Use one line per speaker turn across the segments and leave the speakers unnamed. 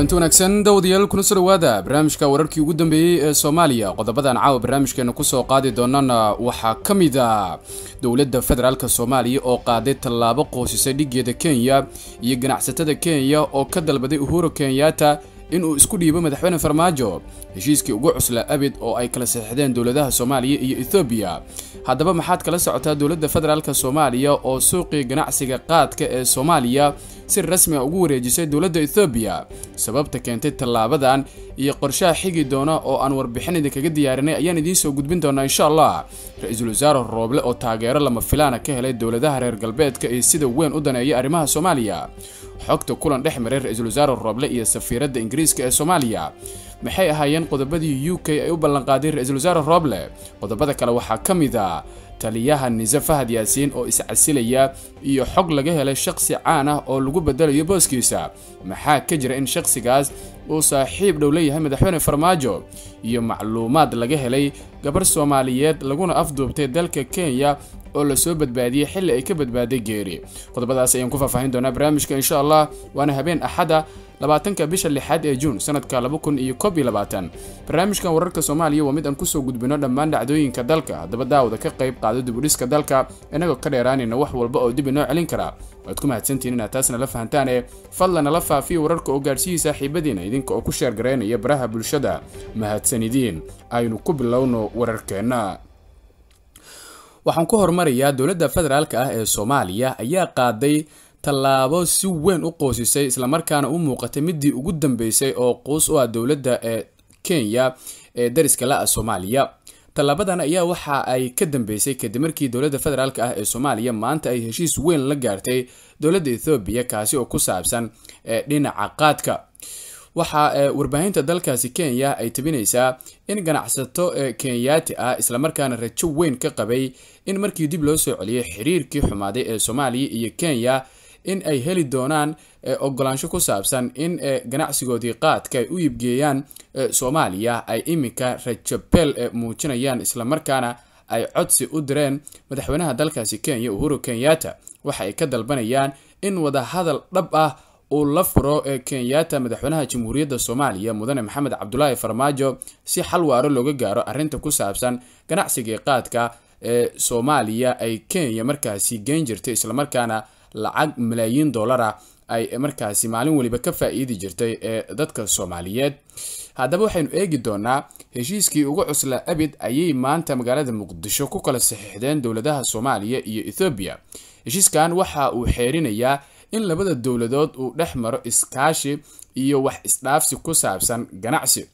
kulanti wanaagsan dawadayaal kuna soo dhawaada barnaamijka wararkii ugu dambeeyey ee soomaaliya qodobadan caawa barnaamijkeena kusoo qaadi doonana waxaa ka mid ah dowladda federaalk soomaaliya oo qaaday tallaabo qoosisay dhiggeeda kenya iyo ganacsatada kenya oo ka dalbaday uhuru kenyaata in uu isku dhiibo madaxweyne farmaajo heshiiskii ugu cusla abid oo ay kala saxixdeen dowladaha soomaaliya iyo ethoobiya haddaba maxaad kala socotaa dowladda federaalk soomaaliya oo suuqii ganacsiga qaadka ee soomaaliya si rasmiga ah ugu wareejisay dowladda ethoobiya sababta keentay tallaabadan iyo qorshaha xigi doona oo aan warbixin idinkaga diyaarinay ayaan idiin soo gudbin doonaa insha allah ra-iisul wasaare rooble oo taageero lama filaana ah ka helay dowladaha reer galbeedka ee sida weyn u daneeya arrimaha soomaaliya xogta kulan dhex maray ra-iisul wasaare rooble iyo safiiradda ingiriiska ee soomaaliya maxay ahaayeen qodobadii u k ay u ballanqaadeen ra-iisul wasaare rooble qodobada kale waxaa ka mid a ah taliyaha nise fahad yaasiin oo iscasilaya iyo xog laga helay shakhsi caan ah oo lagu bedelayo booskiisa maxaa ka jira in shakhsigaas uu saaxiib dhow leeyahay madaxweyne farmaajo iyo macluumaad laga helay gabarh soomaaliyeed laguna afduubtay dalka kenya oo lasoo badbaadiyey xilli ay ka badbaaday geeri qodobadaas ayaan ku faahfaahin doonaa barnaamijka insha allah waana habeen axada labaatanka bisha lixaad ee juun sanadka laba kun iyo koob iyo labaatan barnaamijkan wararka soomaaliya waa mid aan kusoo gudbino dhammaan dhacdooyinka dalka haddaba daawada ka qayb qaado dibudhiska dalka inagoo ka dheeraanayna wax walba oo dib inoo celin karaa waad ku mahadsantihiin inaad taas nala fahantaane fadlan nala faafiya wararka oo gaadhsiiyey saaxiibadiina idinka oo ku sheer baraha bulshada mahadsanidiin aynu ku bilowno wararkeenna waxaan ku horumarayaa dowladda federaalk ah ee soomaaliya ayaa qaaday tallaabo si weyn u qoosisay islamarkaana u muuqatay midii ugu dambeysay oo quus u ah dowladda ee kenya ee dariska la ah soomaaliya tallaabadan ayaa waxa ay ka dambeysay kadib markii dowladda federaalk ah ee soomaaliya maanta ay heshiis weyn la gaartay dowladda ethoobiya kaasi oo ku saabsan ee eh, dhinaca qaadka waxa eh, warbaahinta dalkaasi kenya ay tabinaysaa in ganacsato eh, kenyati ah islamarkaana rajo weyn ka qabay in markii dib loo soo celiyay xiriirkii xumaaday ee soomaaliya iyo kenya in ay heli doonaan eh, ogolaansho ku saabsan in ganacsigoodii qaadka ay u iibgeeyaan soomaaliya ay iminka rajabeel muujinayaan islamarkaana ay codsi u direen madaxweynaha dalkaasi kenya uhuru kenyatta waxa ay ka dalbanayaan in wadahadal dhab ah uu la furo ee kenyata madaxweynaha jamhuuriyadda soomaaliya mudane maxamed cabdulaahi farmaajo si xal waaro looga gaaro arrinta ku saabsan ganacsigii qaadka ee soomaaliya ay kenya markaasi geyn jirtay islamarkaana lacag malaayiin dollar ay markaasi maalin weliba ka faa-iidi jirtay ee dadka soomaaliyeed haddaba waxaynu eegi doonaa heshiiskii ugu cusla abid ayay maanta magaalada muqdisho ku kala saxiixdeen dowladaha soomaaliya iyo ethoobiya heshiiskan waxa uu xeerinayaa in labada dowladood uu dhex maro iskaashi iyo wax isdhaafsi ku saabsan ganacsi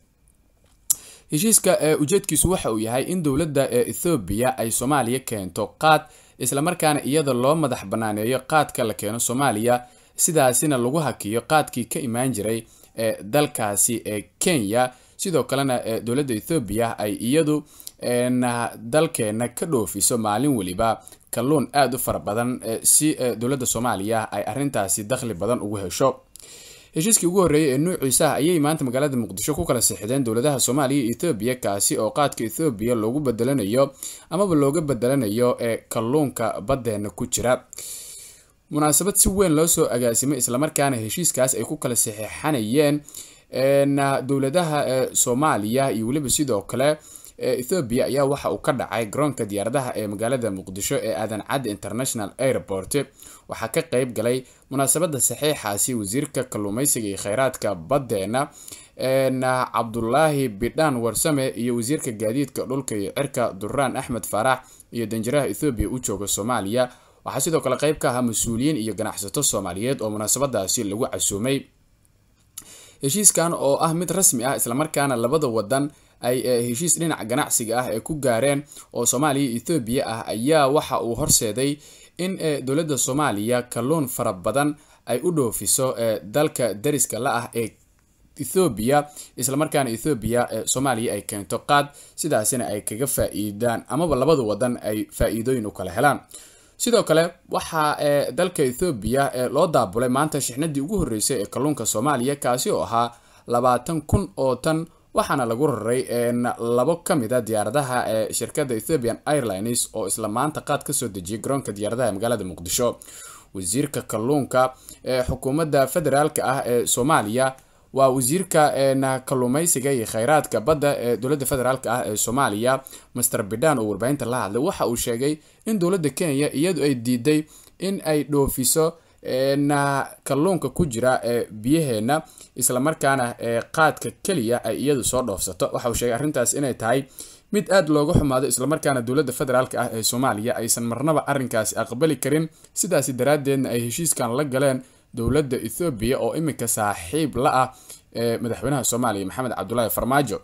heshiiska ujeedkiisu waxa uu yahay in dowladda ee ethoobiya ay soomaaliya keento qaad islamarkaana iyada loo madax bannaaneeyo qaadka la keeno soomaaliya sidaasina lagu hakiyo qaadkii ka imaan jiray ee dalkaasi ee kenya sidoo kalena dowladda ethoobiya ay iyadu Ah, dalkeena ka dhoofiso maalin weliba kalluun aada u fara badan eh, si eh, dowladda soomaaliya ay arintaasi dakhli badan ugu hesho heshiiskii ugu horreeyay ee nuuciisa ah ayay maanta magaalada muqdisho ku kala sixdeen dowladaha soomaaliya iyo etoobiya kaasi oo qaadka ethoobiya loogu bedelanayo amaba looga bedelanayo ee eh, kalluunka baddeena ku jira munaasabad si weyn loo soo agaasimay islamarkaana heshiiskaas ay ku kala saxeixanayeen ah, dowladaha soomaaliya iyo weliba sidoo kale ee ethoobiya ayaa waxa uu ka dhacay garoonka diyaaradaha ee magaalada muqdisho ee aadan cad international airport waxaa ka qeyb galay munaasabadda saxiixaasi wasiirka kalluumeysiga iyo kheyraadka baddeena cabdulaahi bidhaan warsame iyo wasiirka gaadiidka dhulka iyo cirka duraan axmed faarax iyo danjiraha ethoobiya u jooga soomaaliya waxaa sidoo kale qeyb ka ahaa mas-uuliyiin iyo ganacsato soomaaliyeed oo munaasabadaasi lagu casuumay heshiiskan oo ah mid rasmi ah islamarkaana labada wadan ay eh, heshiis dhinaca ganacsiga ah ee ku gaareen oo soomaaliya ethoobiya ah ayaa waxa uu horseeday in eh, dowladda soomaaliya kalluun fara badan ay u dhoofiso eh, dalka dariska la ah ee ethoobiya islamarkaana ethoobiya soomaaliya ay keento qaad sidaasina ay kaga faaiidaan amaba labada wadan ay faa u kala helaan sidoo kale waxaa dalka ethoobiya loo daabulay maanta shixnadii ugu horreysay ee kalluunka soomaaliya kaasi oo ahaa labaatan kun oo tan waxaana lagu raray labo ka mid a ah diyaaradaha ee shirkadda ethiopian airlines oo isla maanta qaad kasoo dejiyay garoonka diyaaradaha ee magaalada muqdisho wasiirka kalluunka ee xukuumadda federaalka ah ee soomaaliya waa wasiirka kalluumaysiga iyo kheyraadka badda ee dowladda federaalk ah ee soomaaliya master bidhan oo warbaahinta la hadlay waxa uu sheegay in dowladda kenya iyadu ay diiday in ay dhoofiso kalluunka ku jira ee biyaheena islamarkaana qaadka keliya ay iyadu soo dhoofsato waxa uu sheegay arrintaas inay tahay mid aada looga xumaado islamarkaana dowladda federaalk ah ee soomaaliya aysan marnaba arrinkaasi aqbali karin sidaasi daraaddeedna ay heshiiskan la galeen dowladda ethoobiya oo iminka saaxiib la ah ee madaxweynaha soomaaliya maxamed cabdulaahi farmaajo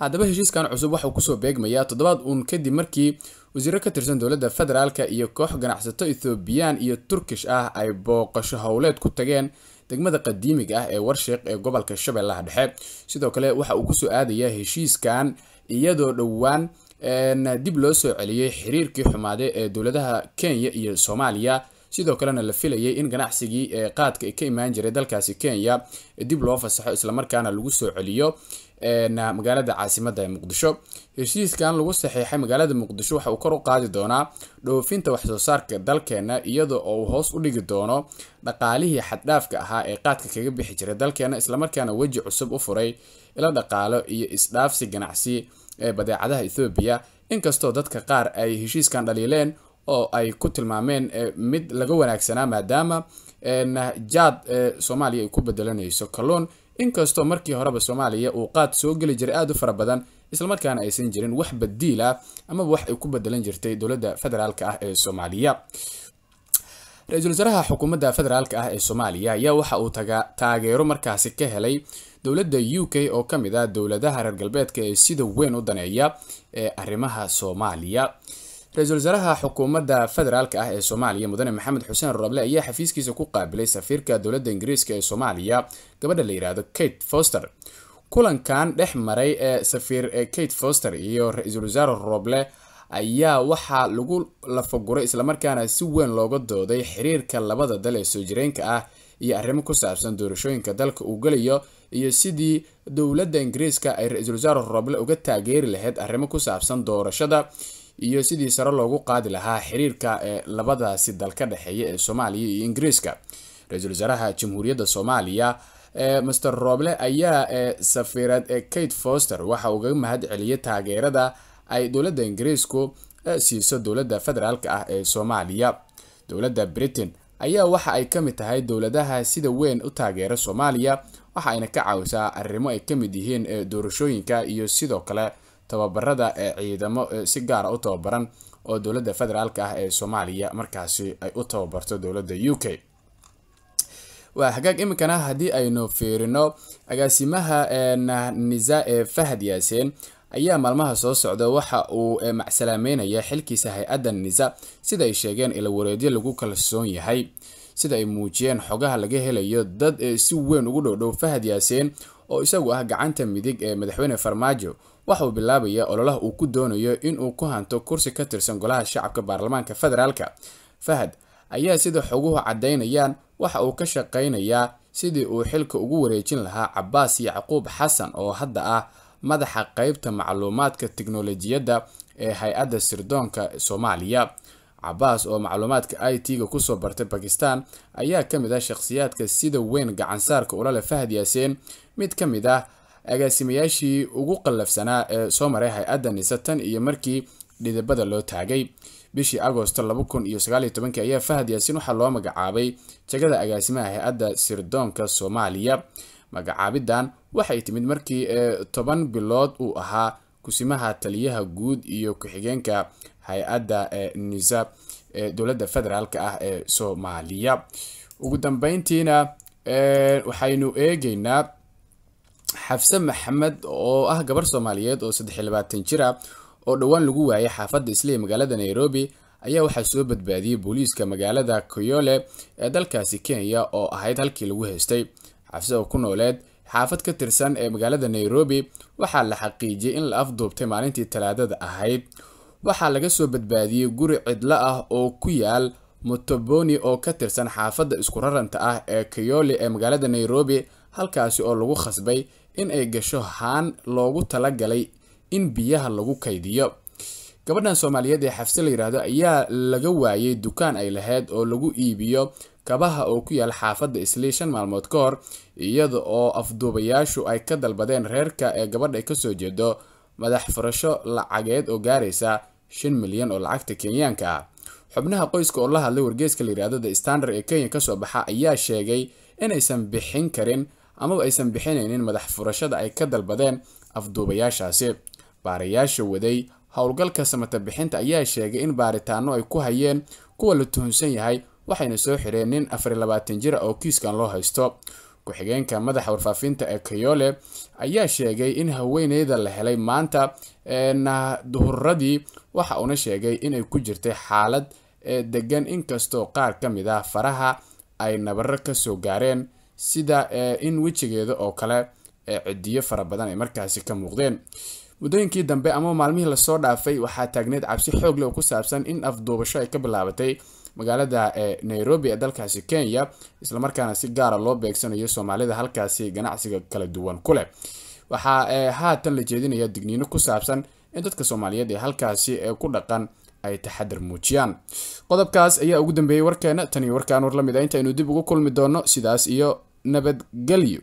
haddaba heshiiskan cusub waxauu kusoo beegmayaa toddobaad uun kadib markii wasiiro ka tirsan dowladda federaalka iyo koox ganacsato ethoobiyaan iyo turkish ah ay booqasho howleed ku tageen degmada qadiimiga ah ee warshiq ee gobolka shabeellaha dhexe sidoo kale waxa uu kusoo aadayaa heshiiskan iyadoo dhowaan dib loo soo celiyey xiriirkii xumaade ee dowladaha kenya iyo soomaaliya sidoo kalena la filayay in ganacsigii qaadka ka imaan jiray dalkaasi kenya dib loo fasaxo islamarkaana lagu soo celiyo magaalada caasimada muqdisho heshiiskan lagu saxiixay magaalada muqdisho waxa uu kor u qaadi doonaa dhoofinta waxsoo saarka dalkeena iyadoo uu hoos u dhigi doono dhaqaalihii xaddhaafka ahaa ee qaadka kaga bixi jiray dalkeena islamarkaana weji cusub u furay ila dhaqaalo iyo isdhaafsi ganacsi ee badeecadaha ethoobiya inkastoo dadka qaar ay heshiiskan dhaliileen oo ay ku tilmaameen eh, mid laga wanaagsanaa maadaama eh, jaad eh, soomaaliya ay ku bedelanayso kalluun inkastoo markii horeba soomaaliya uu qaad soo geli jiray aada u fara badan islamarkaana aysan jirin wax badiil ah amaba wax ay ku bedelan jirtay dowladda federaalka ah ee soomaaliya ra-iisul wasaaraha xukuumadda federaalk ah ee soomaaliya ayaa waxa uu taageero markaasi ka helay dowladda u k oo kamid ah dowladaha reer galbeedka ee sida weyn u daneeya ee arrimaha soomaaliya ra-iisul wasaaraha xukuumadda federaalka ah ee soomaaliya mudane maxamed xuseen roble ayaa xafiiskiisa ku qaabilay safiirka dowladda ingiriiska ee soomaaliya gabadha la yidhaahdo kate foster kulankan dhex maray ee safiir kate foster iyo ra-iisul wasaare roble ayaa waxaa lagu lafaguray islamarkaana si weyn looga dooday xiriirka labada dal ee soo jireenka ah iyo arrimo ku saabsan doorashooyinka dalka uu gelayo iyo sidii dowladda ingiriiska ay ra-iisul wasaare roble uga taageeri lahayd arrimo ku saabsan doorashada iyo sidii sare loogu qaadi lahaa xiriirka ee labadaasi dal ka dhexeeya ee soomaaliya iyo ingiriiska ra-iisul wasaaraha jamhuuriyadda soomaaliya master rooble ayaa safiirad kate foster waxa uu mahad celiyay taageerada ay dowladda ingiriisku siiso dowladda federaalka ah ee soomaaliya dowladda britain ayaa waxa ay ka mid tahay dowladaha sida weyn u taageera soomaaliya waxa ayna ka caawisaa arrimo ay ka mid yihiin doorashooyinka iyo sidoo kale tababarada ee ciidamo eh, si gaara ah u tababaran oo dowladda federaalk ah ee soomaaliya markaasi ay u tababarto dowladda u k waa hagaag iminkana haddii aynu fiirino agaasimaha eh, nisa ee fahad yaaseen ayaa maalmaha soo socda waxa uu eh, macsalaameynaya xilkiisa hay-adda nisa sida ay sheegeen ila wareedyo lagu kalsoon yahay sida ay muujiyeen xogaha laga helayo dad si weyn ugu dhowdhow fahad yaaseen oo isagu ah gacanta midig ee madaxweyne farmaajo waxauu bilaabayaa ololaha uu ku doonayo inuu ku hanto kursi ka tirsan golaha shacabka baarlamaanka federaalka fahad ayaa sida xoguhu caddaynayaan waxa uu ka shaqaynayaa sidii uu xilka ugu wareejin lahaa cabaas yacquub xasan oo hadda ah madaxa qeybta macluumaadka tiknolojiyadda ee hay-adda sirdoonka soomaaliya cabaas oo macluumaadka i t-ga kusoo bartay bakistan ayaa ka mid ah shakhsiyaadka sida weyn gacansaarka ula leh fahad yaaseen mid ka mid ah agaasimayaashii ugu qallafsanaa ee soo maray hay-adda nisa tan iyo markii dhidibada loo taagay bishii agoosto laba kun iyo sagaaliyo tobankii ayaa fahad yaasiin waxaa loo magacaabay jagada agaasimaha hay-adda sirdoonka soomaaliya magacaabidan waxay timid markii toban bilood uu ahaa kusimaha taliyaha guud iyo ku-xigeenka hay-adda nisa ee dowladda federaalk ah ee soomaaliya ugu dambeyntiina waxaynu eegeynaa xafse maxamed oo ah gabar soomaaliyeed oo saddex labaatan jir ah oo dhowaan lagu waayay xaafadda isley magaalada nairobi ayaa waxaa soo badbaadiyey booliiska magaalada koyole ee dalkaasi kenya oo ahayd halkii lagu haystay xafse oo ku nooleed xaafad ka tirsan ee magaalada nairobi waxaa la xaqiijiyey in la afduubtay maalintii talaadada ahayd waxaa laga soo badbaadiyey guri cidlo ah oo ku yaal motoboni oo ka tirsan xaafadda isku raranta ah ee koyole ee magaalada nairobi halkaasi oo lagu khasbay in ay gasho haan loogu talagalay in biyaha lagu kaydiyo gabadhan soomaaliyeed ee xafse la yidhaahdo ayaa laga waayay dukaan ay lahayd oo lagu iibiyo kabaha oo ku yaala xaafadda islii shan maalmood ka hor iyada oo afduubayaashu ay ka dalbadeen reerka ee gabadha ay kasoo jeedo madax furasho lacageed oo gaaraysa shan milyan oo lacagta kenyaanka ah xubnaha qoyska oo la hadlay wargeyska la yidhaahdo the standard ee kenya kasoo baxa ayaa sheegay inaysan bixin karin amaba aysan bixinaynin madax furashada ay ka dalbadeen afduubayaashaasi baarayaasha waday howlgalka samata bixinta ayaa sheegay in baaritaano ay ku hayeen kuwa la tuhunsan yahay waxayna soo xireen nin afar labaatan jira ah oo kiiskan loo haysto ku-xigeenka madaxa warfaafinta ee kayole ayaa sheegay in haweeneyda la helay maanta na duhuradii waxa uuna sheegay inay ku jirtay xaalad ee degan inkastoo qaar ka mid ah faraha ay nabaro kasoo gaareen sida eh, in wejigeeda oo kale eh, cidiyo fara badan ay markaasi ka muuqdeen muddooyinkii dambe ama maalmihii lasoo dhaafay waxaa taagneed cabsi xoog leh oo ku saabsan in afduubasho ay ka bilaabatay magaalada eh, nairobi ee dalkaasi kenya islamarkaana si gaara ah loo beegsanayo soomaalida halkaasi ganacsiga kala duwan ku leh waxaa haatan la jeedinaya digniino ku saabsan in dadka soomaaliyeed ee halkaasi ku dhaqan ay taxadar muujiyaan qodobkaas ayaa ugu dambeeyey warkeena tan iyo warkaan war la mid a ah. intaynu dib ugu kulmi doono sidaas iyo nabadgelyo